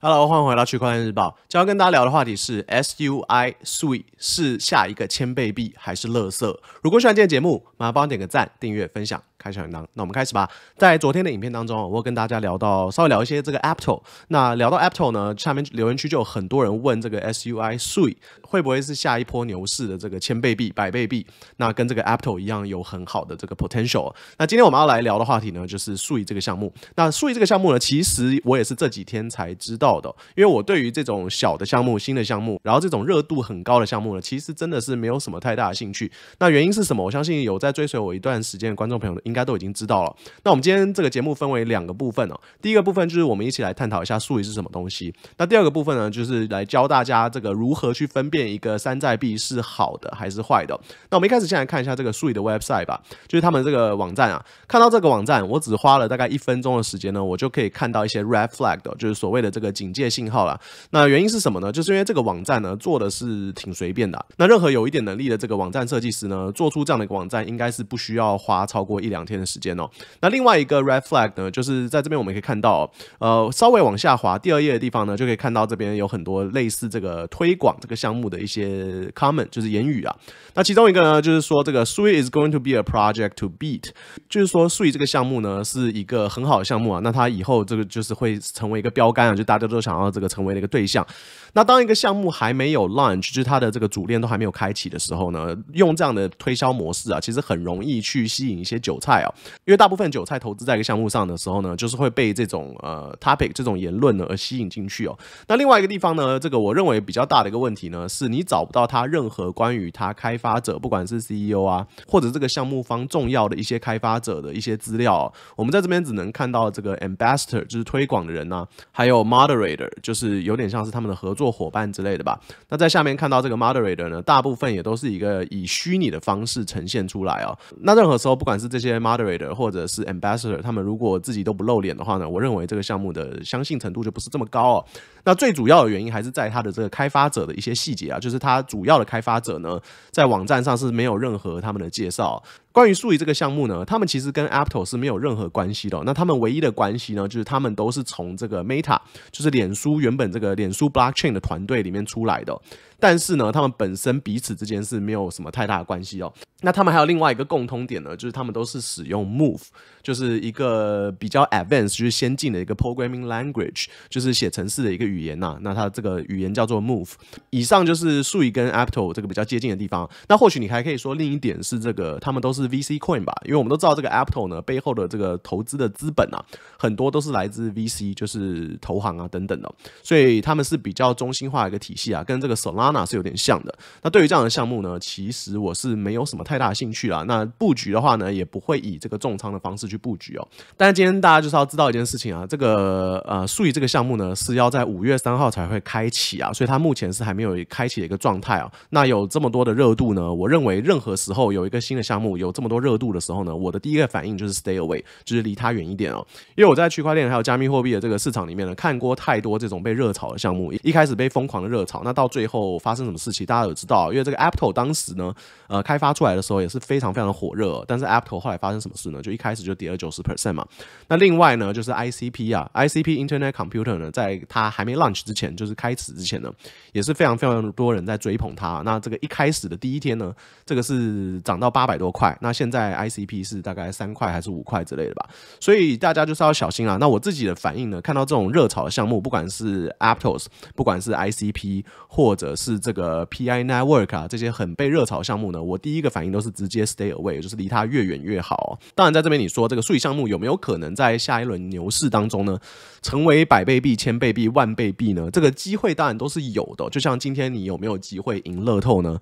Hello，欢迎回到区块链日报。今天要跟大家聊的话题是 Sui，Sui 是下一个千倍币还是垃圾？如果喜欢今天节目，麻烦帮我点个赞、订阅、分享。开小铃铛。那我们开始吧。在昨天的影片当中，我跟大家聊到，稍微聊一些这个 a p t o 那聊到 a p t o 呢，下面留言区就有很多人问这个 SUI 税会不会是下一波牛市的这个千倍币、百倍币？那跟这个 a p t o 一样有很好的这个 potential。那今天我们要来聊的话题呢，就是数以这个项目。那数以这个项目呢，其实我也是这几天才知道的，因为我对于这种小的项目、新的项目，然后这种热度很高的项目呢，其实真的是没有什么太大的兴趣。那原因是什么？我相信有在追随我一段时间的观众朋友应该。大家都已经知道了。那我们今天这个节目分为两个部分哦。第一个部分就是我们一起来探讨一下术语是什么东西。那第二个部分呢，就是来教大家这个如何去分辨一个山寨币是好的还是坏的。那我们一开始先来看一下这个术语的 website 吧，就是他们这个网站啊。看到这个网站，我只花了大概一分钟的时间呢，我就可以看到一些 red flag 的，就是所谓的这个警戒信号了。那原因是什么呢？就是因为这个网站呢，做的是挺随便的。那任何有一点能力的这个网站设计师呢，做出这样的一个网站，应该是不需要花超过一两。两天的时间哦。那另外一个 red flag 呢，就是在这边我们可以看到，呃，稍微往下滑第二页的地方呢，就可以看到这边有很多类似这个推广这个项目的一些 comment，就是言语啊。那其中一个呢，就是说这个 Swi is going to be a project to beat，就是说 Swi 这个项目呢是一个很好的项目啊。那它以后这个就是会成为一个标杆啊，就大家都想要这个成为那个对象。那当一个项目还没有 launch，就是它的这个主链都还没有开启的时候呢，用这样的推销模式啊，其实很容易去吸引一些韭菜。菜哦，因为大部分韭菜投资在一个项目上的时候呢，就是会被这种呃 topic 这种言论呢而吸引进去哦。那另外一个地方呢，这个我认为比较大的一个问题呢，是你找不到他任何关于他开发者，不管是 CEO 啊，或者这个项目方重要的一些开发者的一些资料。我们在这边只能看到这个 ambassador 就是推广的人呢，还有 moderator 就是有点像是他们的合作伙伴之类的吧。那在下面看到这个 moderator 呢，大部分也都是一个以虚拟的方式呈现出来哦。那任何时候，不管是这些。Moderator 或者是 Ambassador，他们如果自己都不露脸的话呢，我认为这个项目的相信程度就不是这么高哦。那最主要的原因还是在它的这个开发者的一些细节啊，就是它主要的开发者呢，在网站上是没有任何他们的介绍。关于数语这个项目呢，他们其实跟 a p t o 是没有任何关系的。那他们唯一的关系呢，就是他们都是从这个 Meta，就是脸书原本这个脸书 Blockchain 的团队里面出来的。但是呢，他们本身彼此之间是没有什么太大的关系哦。那他们还有另外一个共通点呢，就是他们都是使用 Move，就是一个比较 advanced 就是先进的一个 programming language，就是写程式的一个语言呐。那它这个语言叫做 Move。以上就是数语跟 a p t o 这个比较接近的地方。那或许你还可以说另一点是，这个他们都是。VC Coin 吧，因为我们都知道这个 Apple 呢背后的这个投资的资本啊，很多都是来自 VC，就是投行啊等等的，所以他们是比较中心化一个体系啊，跟这个 Solana 是有点像的。那对于这样的项目呢，其实我是没有什么太大兴趣啊。那布局的话呢，也不会以这个重仓的方式去布局哦。但是今天大家就是要知道一件事情啊，这个呃数以这个项目呢是要在五月三号才会开启啊，所以它目前是还没有开启的一个状态啊。那有这么多的热度呢，我认为任何时候有一个新的项目有这么多热度的时候呢，我的第一个反应就是 stay away，就是离它远一点哦。因为我在区块链还有加密货币的这个市场里面呢，看过太多这种被热炒的项目，一开始被疯狂的热炒，那到最后发生什么事情大家有知道？因为这个 a p t o 当时呢，呃，开发出来的时候也是非常非常的火热，但是 a p t o 后来发生什么事呢？就一开始就跌了九十 percent 嘛。那另外呢，就是 ICP 啊，ICP Internet Computer 呢，在它还没 launch 之前，就是开始之前呢，也是非常非常多人在追捧它。那这个一开始的第一天呢，这个是涨到八百多块。那现在 ICP 是大概三块还是五块之类的吧，所以大家就是要小心啊。那我自己的反应呢，看到这种热炒的项目，不管是 Aptos，不管是 ICP，或者是这个 Pi Network 啊，这些很被热炒项目呢，我第一个反应都是直接 Stay Away，就是离它越远越好。当然，在这边你说这个数据项目有没有可能在下一轮牛市当中呢，成为百倍币、千倍币、万倍币呢？这个机会当然都是有的。就像今天你有没有机会赢乐透呢？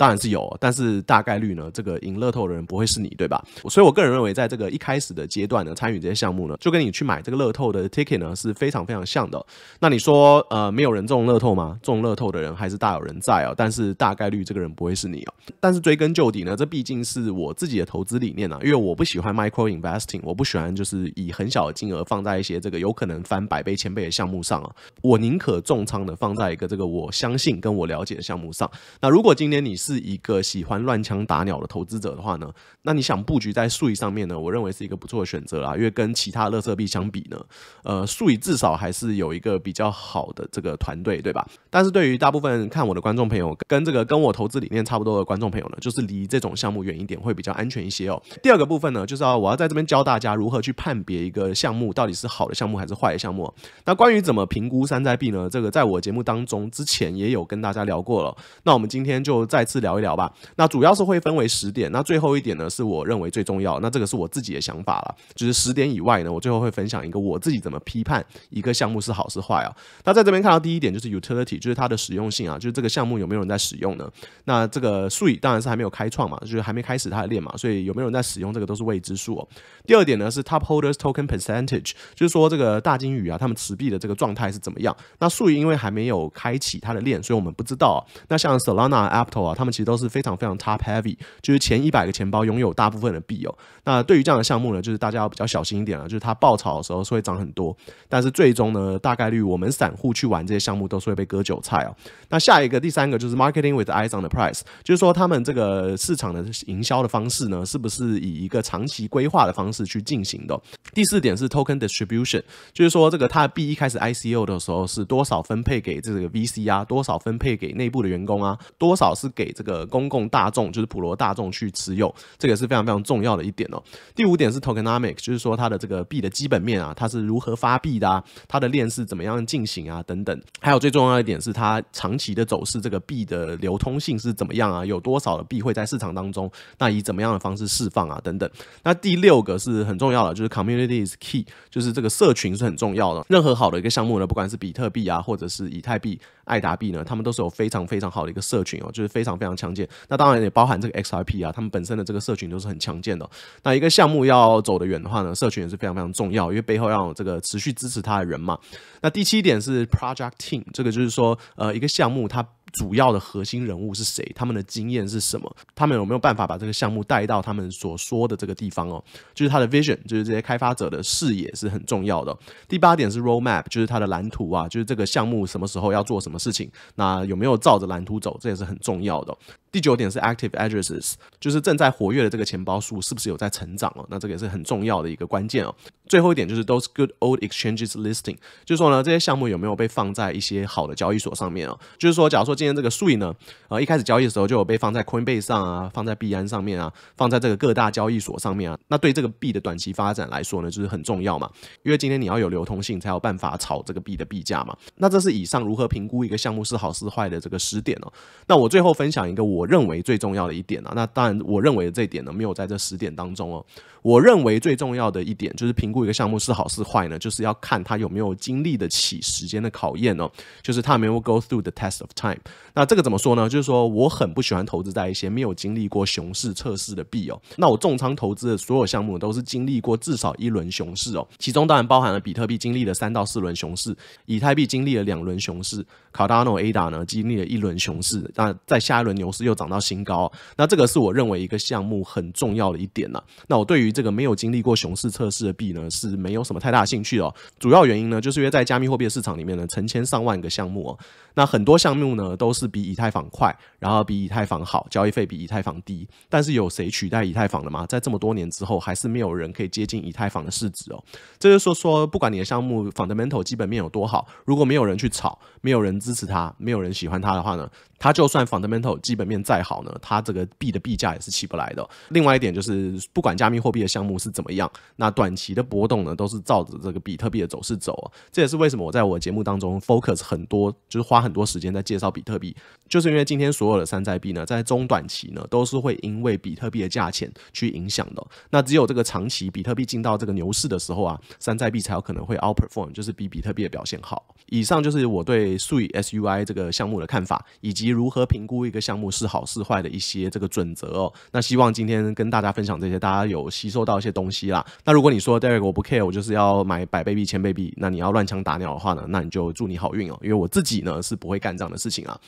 当然是有，但是大概率呢，这个赢乐透的人不会是你，对吧？所以我个人认为，在这个一开始的阶段呢，参与这些项目呢，就跟你去买这个乐透的 ticket 呢是非常非常像的。那你说，呃，没有人中乐透吗？中乐透的人还是大有人在啊。但是大概率这个人不会是你哦。但是追根究底呢，这毕竟是我自己的投资理念啊，因为我不喜欢 micro investing，我不喜欢就是以很小的金额放在一些这个有可能翻百倍千倍的项目上啊。我宁可重仓的放在一个这个我相信跟我了解的项目上。那如果今天你是。是一个喜欢乱枪打鸟的投资者的话呢，那你想布局在数以上面呢？我认为是一个不错的选择啦，因为跟其他乐色币相比呢，呃，数以至少还是有一个比较好的这个团队，对吧？但是对于大部分看我的观众朋友跟这个跟我投资理念差不多的观众朋友呢，就是离这种项目远一点会比较安全一些哦。第二个部分呢，就是要我要在这边教大家如何去判别一个项目到底是好的项目还是坏的项目。那关于怎么评估山寨币呢？这个在我节目当中之前也有跟大家聊过了。那我们今天就再次。聊一聊吧。那主要是会分为十点。那最后一点呢，是我认为最重要那这个是我自己的想法了。就是十点以外呢，我最后会分享一个我自己怎么批判一个项目是好是坏啊。那在这边看到第一点就是 utility，就是它的实用性啊，就是这个项目有没有人在使用呢？那这个术语当然是还没有开创嘛，就是还没开始它的链嘛，所以有没有人在使用这个都是未知数哦。第二点呢是 top holders token percentage，就是说这个大金鱼啊，他们持币的这个状态是怎么样？那术语因为还没有开启它的链，所以我们不知道。那像 Solana、Aptol 啊。他们其实都是非常非常 top heavy，就是前一百个钱包拥有大部分的币哦。那对于这样的项目呢，就是大家要比较小心一点了，就是它爆炒的时候是会涨很多，但是最终呢，大概率我们散户去玩这些项目都是会被割韭菜哦。那下一个第三个就是 marketing with eyes on the price，就是说他们这个市场的营销的方式呢，是不是以一个长期规划的方式去进行的？第四点是 token distribution，就是说这个它的币一开始 ICO 的时候是多少分配给这个 VC 啊，多少分配给内部的员工啊，多少是给这个公共大众就是普罗大众去持有，这个是非常非常重要的一点哦。第五点是 tokenomics，就是说它的这个币的基本面啊，它是如何发币的，它的链是怎么样进行啊，等等。还有最重要一点是它长期的走势，这个币的流通性是怎么样啊？有多少的币会在市场当中？那以怎么样的方式释放啊？等等。那第六个是很重要的，就是 community is key，就是这个社群是很重要的。任何好的一个项目呢，不管是比特币啊，或者是以太币。爱达币呢，他们都是有非常非常好的一个社群哦，就是非常非常强健。那当然也包含这个 XRP 啊，他们本身的这个社群都是很强健的。那一个项目要走得远的话呢，社群也是非常非常重要，因为背后要有这个持续支持它的人嘛。那第七点是 Project Team，这个就是说，呃，一个项目它。主要的核心人物是谁？他们的经验是什么？他们有没有办法把这个项目带到他们所说的这个地方哦？就是他的 vision，就是这些开发者的视野是很重要的。第八点是 roadmap，就是他的蓝图啊，就是这个项目什么时候要做什么事情？那有没有照着蓝图走？这也是很重要的。第九点是 active addresses，就是正在活跃的这个钱包数是不是有在成长哦？那这个也是很重要的一个关键哦。最后一点就是 those good old exchanges listing，就是说呢，这些项目有没有被放在一些好的交易所上面啊？就是说，假如说今天这个 Sui 呢，呃，一开始交易的时候就有被放在 Coinbase 上啊，放在币安上面啊，放在这个各大交易所上面啊，那对这个币的短期发展来说呢，就是很重要嘛。因为今天你要有流通性，才有办法炒这个币的币价嘛。那这是以上如何评估一个项目是好是坏的这个十点哦。那我最后分享一个我。我认为最重要的一点啊，那当然，我认为的这一点呢没有在这十点当中哦。我认为最重要的一点就是评估一个项目是好是坏呢，就是要看它有没有经历得起时间的考验哦，就是它没有 go through the test of time。那这个怎么说呢？就是说我很不喜欢投资在一些没有经历过熊市测试的币哦。那我重仓投资的所有项目都是经历过至少一轮熊市哦，其中当然包含了比特币经历了三到四轮熊市，以太币经历了两轮熊市，Cardano ADA 呢经历了一轮熊市，那在下一轮牛市又。又涨到新高，那这个是我认为一个项目很重要的一点呢。那我对于这个没有经历过熊市测试的币呢，是没有什么太大兴趣哦。主要原因呢，就是因为在加密货币市场里面呢，成千上万个项目哦。那很多项目呢，都是比以太坊快，然后比以太坊好，交易费比以太坊低。但是有谁取代以太坊了吗？在这么多年之后，还是没有人可以接近以太坊的市值哦。这就说说，不管你的项目 fundamental 基本面有多好，如果没有人去炒，没有人支持它，没有人喜欢它的话呢，它就算 fundamental 基本面。再好呢，它这个币的币价也是起不来的。另外一点就是，不管加密货币的项目是怎么样，那短期的波动呢，都是照着这个比特币的走势走。这也是为什么我在我节目当中 focus 很多，就是花很多时间在介绍比特币，就是因为今天所有的山寨币呢，在中短期呢，都是会因为比特币的价钱去影响的。那只有这个长期比特币进到这个牛市的时候啊，山寨币才有可能会 outperform，就是比比特币的表现好。以上就是我对 SUI 这个项目的看法，以及如何评估一个项目是。好是坏的一些这个准则哦，那希望今天跟大家分享这些，大家有吸收到一些东西啦。那如果你说 d e r i k 我不 care，我就是要买百倍币、千倍币，那你要乱枪打鸟的话呢，那你就祝你好运哦，因为我自己呢是不会干这样的事情啊。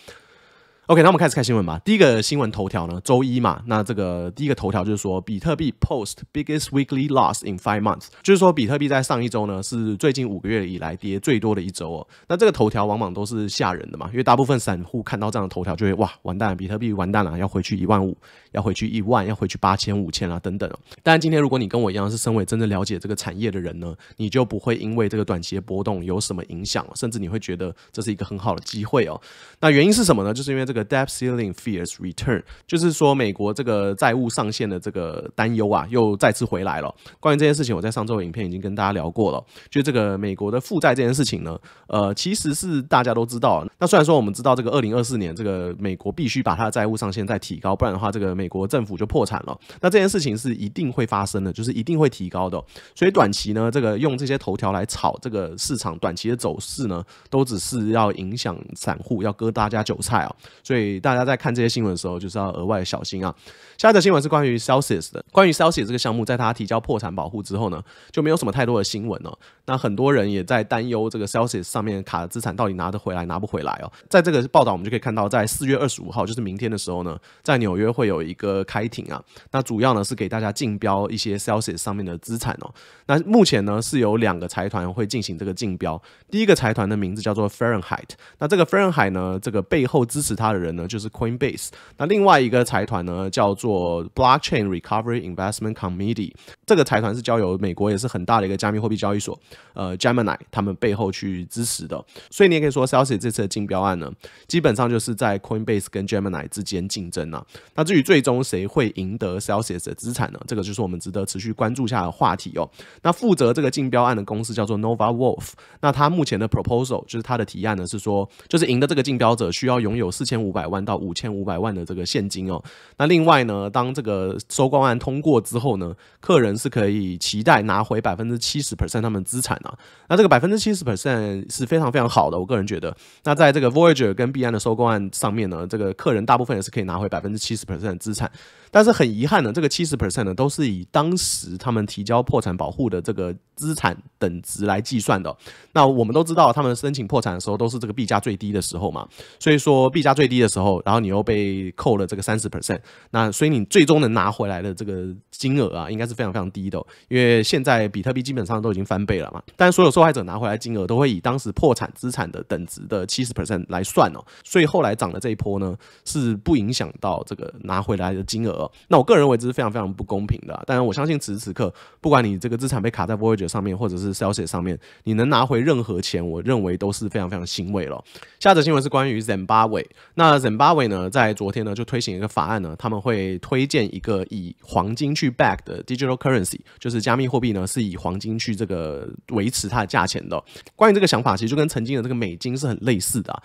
OK，那我们开始看新闻吧。第一个新闻头条呢，周一嘛，那这个第一个头条就是说，比特币 post biggest weekly loss in five months，就是说比特币在上一周呢是最近五个月以来跌最多的一周哦。那这个头条往往都是吓人的嘛，因为大部分散户看到这样的头条就会哇完蛋，比特币完蛋了，要回去一万五，要回去一万，要回去八千、五千啊等等。但今天如果你跟我一样是身为真正了解这个产业的人呢，你就不会因为这个短期的波动有什么影响，甚至你会觉得这是一个很好的机会哦。那原因是什么呢？就是因为这。这个 debt ceiling fears return，就是说美国这个债务上限的这个担忧啊，又再次回来了。关于这件事情，我在上周的影片已经跟大家聊过了。就这个美国的负债这件事情呢，呃，其实是大家都知道。那虽然说我们知道，这个二零二四年这个美国必须把它的债务上限再提高，不然的话，这个美国政府就破产了。那这件事情是一定会发生的，就是一定会提高的。所以短期呢，这个用这些头条来炒这个市场短期的走势呢，都只是要影响散户，要割大家韭菜啊。所以大家在看这些新闻的时候，就是要额外小心啊。下一的新闻是关于 Celsius 的，关于 Celsius 这个项目，在它提交破产保护之后呢，就没有什么太多的新闻了。那很多人也在担忧这个 Celsius 上面卡的资产到底拿得回来拿不回来哦。在这个报道我们就可以看到，在四月二十五号，就是明天的时候呢，在纽约会有一个开庭啊。那主要呢是给大家竞标一些 Celsius 上面的资产哦。那目前呢是有两个财团会进行这个竞标，第一个财团的名字叫做 Fahrenheit，那这个 Fahrenheit 呢，这个背后支持它。的人呢，就是 Coinbase。那另外一个财团呢，叫做 Blockchain Recovery Investment Committee。这个财团是交由美国也是很大的一个加密货币交易所，呃，Gemini 他们背后去支持的。所以你也可以说，Celsius 这次的竞标案呢，基本上就是在 Coinbase 跟 Gemini 之间竞争呢。那至于最终谁会赢得 Celsius 的资产呢？这个就是我们值得持续关注下的话题哦。那负责这个竞标案的公司叫做 Nova Wolf。那他目前的 proposal 就是他的提案呢，是说，就是赢得这个竞标者需要拥有四千。五百万到五千五百万的这个现金哦。那另外呢，当这个收购案通过之后呢，客人是可以期待拿回百分之七十 percent 他们资产啊。那这个百分之七十 percent 是非常非常好的，我个人觉得。那在这个 Voyager 跟币安的收购案上面呢，这个客人大部分也是可以拿回百分之七十 percent 资产。但是很遗憾呢，这个七十 percent 呢，都是以当时他们提交破产保护的这个资产等值来计算的。那我们都知道，他们申请破产的时候都是这个币价最低的时候嘛，所以说币价最。低。低的时候，然后你又被扣了这个三十 percent，那所以你最终能拿回来的这个金额啊，应该是非常非常低的，因为现在比特币基本上都已经翻倍了嘛。但所有受害者拿回来金额都会以当时破产资产的等值的七十 percent 来算哦，所以后来涨的这一波呢，是不影响到这个拿回来的金额。那我个人认为这是非常非常不公平的。当然，我相信此时此刻，不管你这个资产被卡在 Voyager 上面，或者是 Celsius 上面，你能拿回任何钱，我认为都是非常非常欣慰了。下则新闻是关于 z e m b a w 那。那 Zimbabwe 呢，在昨天呢就推行一个法案呢，他们会推荐一个以黄金去 back 的 digital currency，就是加密货币呢，是以黄金去这个维持它的价钱的。关于这个想法，其实就跟曾经的这个美金是很类似的。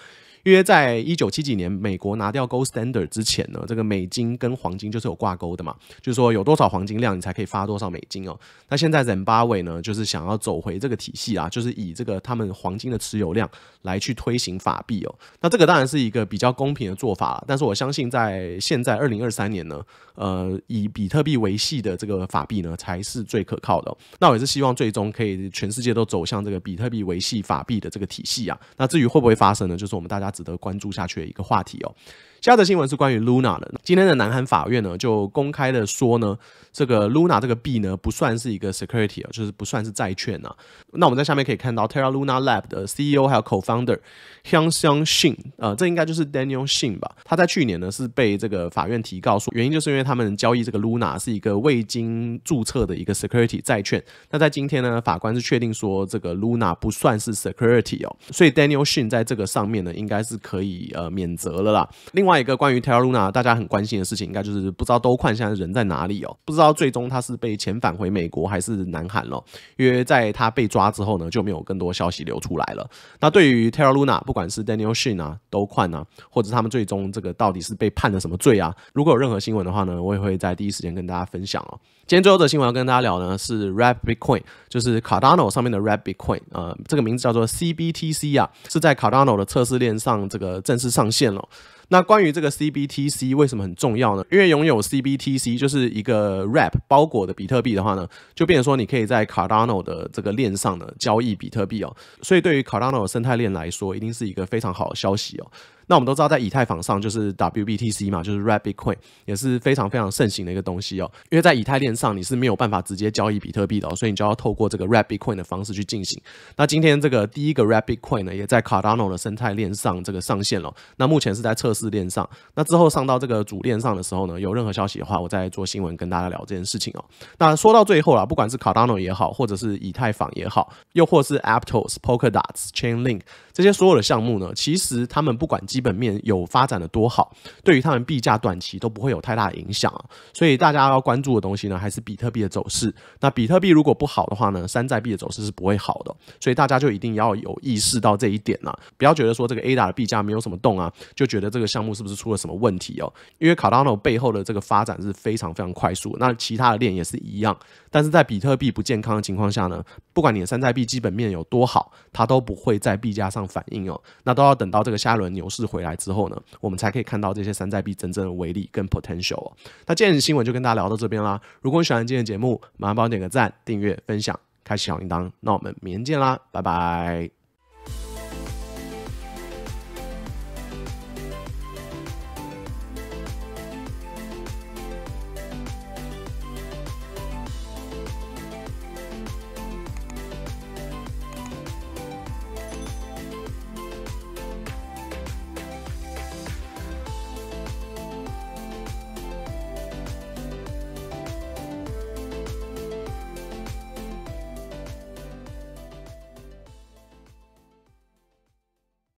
约在一九七几年，美国拿掉 Gold Standard 之前呢，这个美金跟黄金就是有挂钩的嘛，就是说有多少黄金量，你才可以发多少美金哦。那现在 Zimbabwe 呢，就是想要走回这个体系啊，就是以这个他们黄金的持有量来去推行法币哦。那这个当然是一个比较公平的做法，但是我相信在现在二零二三年呢，呃，以比特币维系的这个法币呢，才是最可靠的。那我也是希望最终可以全世界都走向这个比特币维系法币的这个体系啊。那至于会不会发生呢？就是我们大家。值得关注下去的一个话题哦。下则新闻是关于 Luna 的。今天的南韩法院呢，就公开的说呢，这个 Luna 这个币呢，不算是一个 security 哦，就是不算是债券啊。那我们在下面可以看到 Terra Luna Lab 的 CEO 还有 Co-founder Hyun Sung Shin，呃，这应该就是 Daniel Shin 吧？他在去年呢是被这个法院提告，说原因就是因为他们交易这个 Luna 是一个未经注册的一个 security 债券。那在今天呢，法官是确定说这个 Luna 不算是 security 哦，所以 Daniel Shin 在这个上面呢，应该。是可以呃免责了啦。另外一个关于 t a y r o r Luna 大家很关心的事情，应该就是不知道 Do k n 现在人在哪里哦，不知道最终他是被遣返回美国还是南韩了，因为在他被抓之后呢，就没有更多消息流出来了。那对于 t a y r o r Luna，不管是 Daniel Shin 啊，Do k n 啊，或者他们最终这个到底是被判了什么罪啊？如果有任何新闻的话呢，我也会在第一时间跟大家分享哦。今天最后的新闻要跟大家聊呢是 r a p Bitcoin，就是 Cardano 上面的 r a p Bitcoin，呃，这个名字叫做 CBTC 啊，是在 Cardano 的测试链。上这个正式上线了。那关于这个 CBTC 为什么很重要呢？因为拥有 CBTC 就是一个 r a p 包裹的比特币的话呢，就变成说你可以在 Cardano 的这个链上呢交易比特币哦。所以对于 Cardano 生态链来说，一定是一个非常好的消息哦。那我们都知道，在以太坊上就是 WBTC 嘛，就是 r a p i d Coin 也是非常非常盛行的一个东西哦。因为在以太链上你是没有办法直接交易比特币的，所以你就要透过这个 r a p i d Coin 的方式去进行。那今天这个第一个 r a p i d Coin 呢，也在 Cardano 的生态链上这个上线了。那目前是在测试。试链上，那之后上到这个主链上的时候呢，有任何消息的话，我再做新闻跟大家聊这件事情哦。那说到最后啊，不管是 Cardano 也好，或者是以太坊也好，又或是 Aptos、Polkadot、Chainlink 这些所有的项目呢，其实他们不管基本面有发展的多好，对于他们币价短期都不会有太大影响啊。所以大家要关注的东西呢，还是比特币的走势。那比特币如果不好的话呢，山寨币的走势是不会好的。所以大家就一定要有意识到这一点啊，不要觉得说这个 ADA 的币价没有什么动啊，就觉得这个。项目是不是出了什么问题哦？因为 Cardano 背后的这个发展是非常非常快速，那其他的链也是一样。但是在比特币不健康的情况下呢，不管你的山寨币基本面有多好，它都不会在币价上反应哦。那都要等到这个下一轮牛市回来之后呢，我们才可以看到这些山寨币真正的威力跟 potential。那今天的新闻就跟大家聊到这边啦。如果你喜欢今天的节目，麻烦帮我点个赞、订阅、分享、开小铃铛，那我们明天见啦，拜拜。